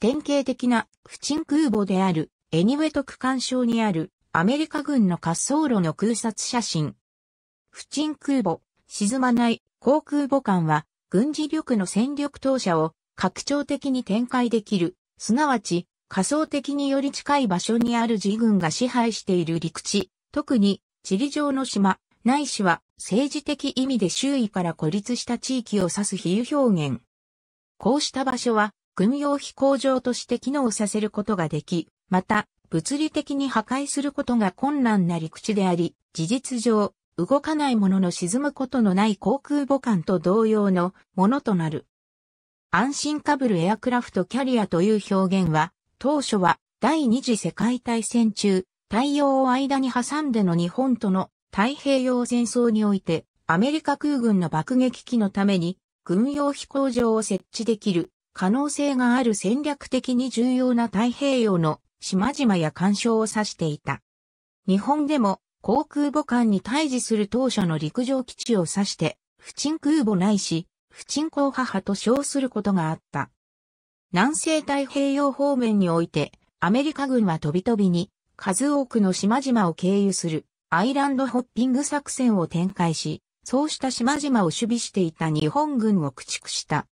典型的な不沈空母であるエニウェト区間省にあるアメリカ軍の滑走路の空撮写真。不沈空母、沈まない航空母艦は軍事力の戦力投射を拡張的に展開できる、すなわち仮想的により近い場所にある自軍が支配している陸地、特に地理上の島、ないしは政治的意味で周囲から孤立した地域を指す比喩表現。こうした場所は軍用飛行場として機能させることができ、また、物理的に破壊することが困難な陸地であり、事実上、動かないものの沈むことのない航空母艦と同様のものとなる。安心カブルエアクラフトキャリアという表現は、当初は第二次世界大戦中、太陽を間に挟んでの日本との太平洋戦争において、アメリカ空軍の爆撃機のために軍用飛行場を設置できる可能性がある戦略的に重要な太平洋の島々や干渉を指していた。日本でも航空母艦に対峙する当社の陸上基地を指して、不沈空母ないし、不沈航母と称することがあった。南西太平洋方面において、アメリカ軍はとびとびに数多くの島々を経由するアイランドホッピング作戦を展開し、そうした島々を守備していた日本軍を駆逐した。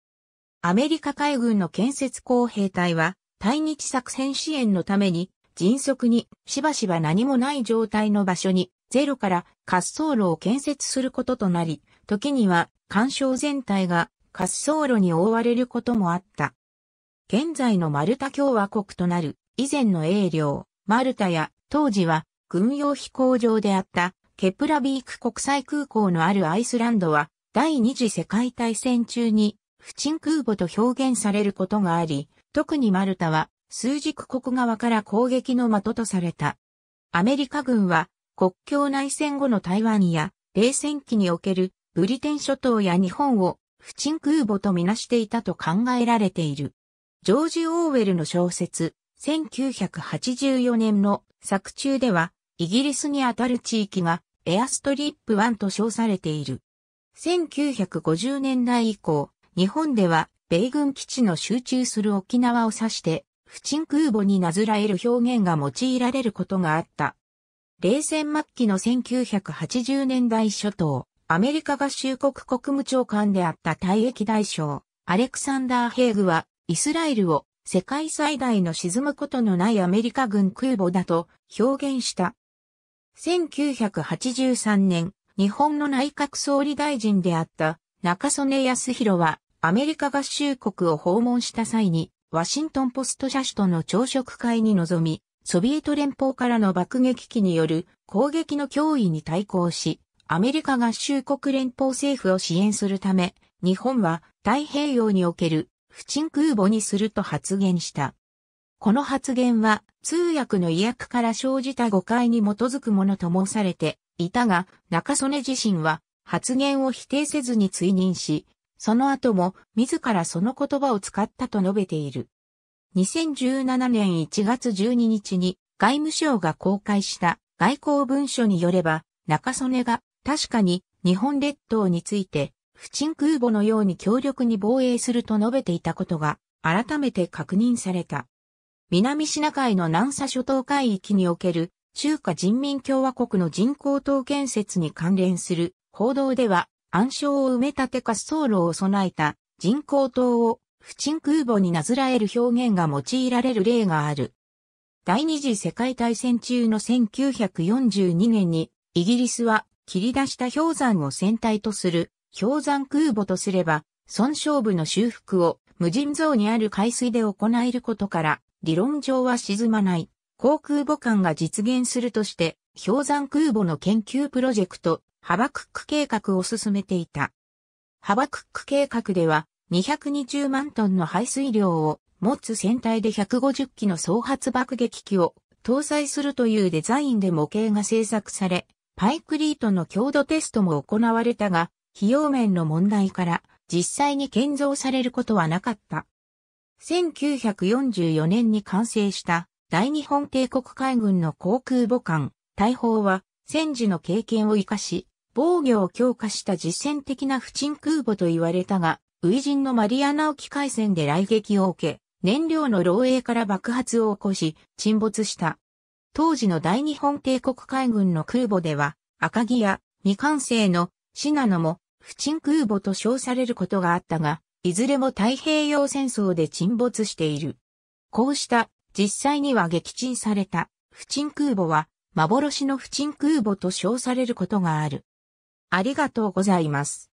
アメリカ海軍の建設工兵隊は、対日作戦支援のために、迅速にしばしば何もない状態の場所に、ゼロから滑走路を建設することとなり、時には干渉全体が滑走路に覆われることもあった。現在のマルタ共和国となる以前の英領、マルタや当時は軍用飛行場であったケプラビーク国際空港のあるアイスランドは第二次世界大戦中に不沈空母と表現されることがあり、特にマルタは数軸国側から攻撃の的とされた。アメリカ軍は国境内戦後の台湾や冷戦期におけるブリテン諸島や日本を不沈空母とみなしていたと考えられている。ジョージ・オーウェルの小説、1984年の作中では、イギリスにあたる地域がエアストリップ1と称されている。1950年代以降、日本では米軍基地の集中する沖縄を指して、不沈空母になずらえる表現が用いられることがあった。冷戦末期の1980年代初頭、アメリカ合衆国国務長官であった退役大将、アレクサンダー・ヘイグは、イスラエルを世界最大の沈むことのないアメリカ軍空母だと表現した。1983年、日本の内閣総理大臣であった中曽根康弘はアメリカ合衆国を訪問した際に、ワシントンポスト社主との朝食会に臨み、ソビエト連邦からの爆撃機による攻撃の脅威に対抗し、アメリカ合衆国連邦政府を支援するため、日本は太平洋における不沈空母にすると発言した。この発言は通訳の意訳から生じた誤解に基づくものと申されていたが、中曽根自身は発言を否定せずに追認し、その後も自らその言葉を使ったと述べている。2017年1月12日に外務省が公開した外交文書によれば、中曽根が確かに日本列島について不沈空母のように強力に防衛すると述べていたことが改めて確認された。南シナ海の南沙諸島海域における中華人民共和国の人工島建設に関連する報道では暗礁を埋め立て滑走路を備えた人工島を不沈空母になぞらえる表現が用いられる例がある。第二次世界大戦中の1942年にイギリスは切り出した氷山を船体とする氷山空母とすれば損傷部の修復を無尽蔵にある海水で行えることから理論上は沈まない航空母艦が実現するとして氷山空母の研究プロジェクトハバクック計画を進めていた。ハバクック計画では220万トンの排水量を持つ船体で150機の総発爆撃機を搭載するというデザインで模型が製作され、パイクリートの強度テストも行われたが、費用面の問題から実際に建造されることはなかった。1944年に完成した大日本帝国海軍の航空母艦大砲は戦時の経験を活かし防御を強化した実践的な不沈空母と言われたが、初陣のマリアナ沖海戦で雷撃を受け、燃料の漏洩から爆発を起こし、沈没した。当時の大日本帝国海軍の空母では、赤城や未完成のシナノも不沈空母と称されることがあったが、いずれも太平洋戦争で沈没している。こうした実際には撃沈された不沈空母は幻の不沈空母と称されることがある。ありがとうございます。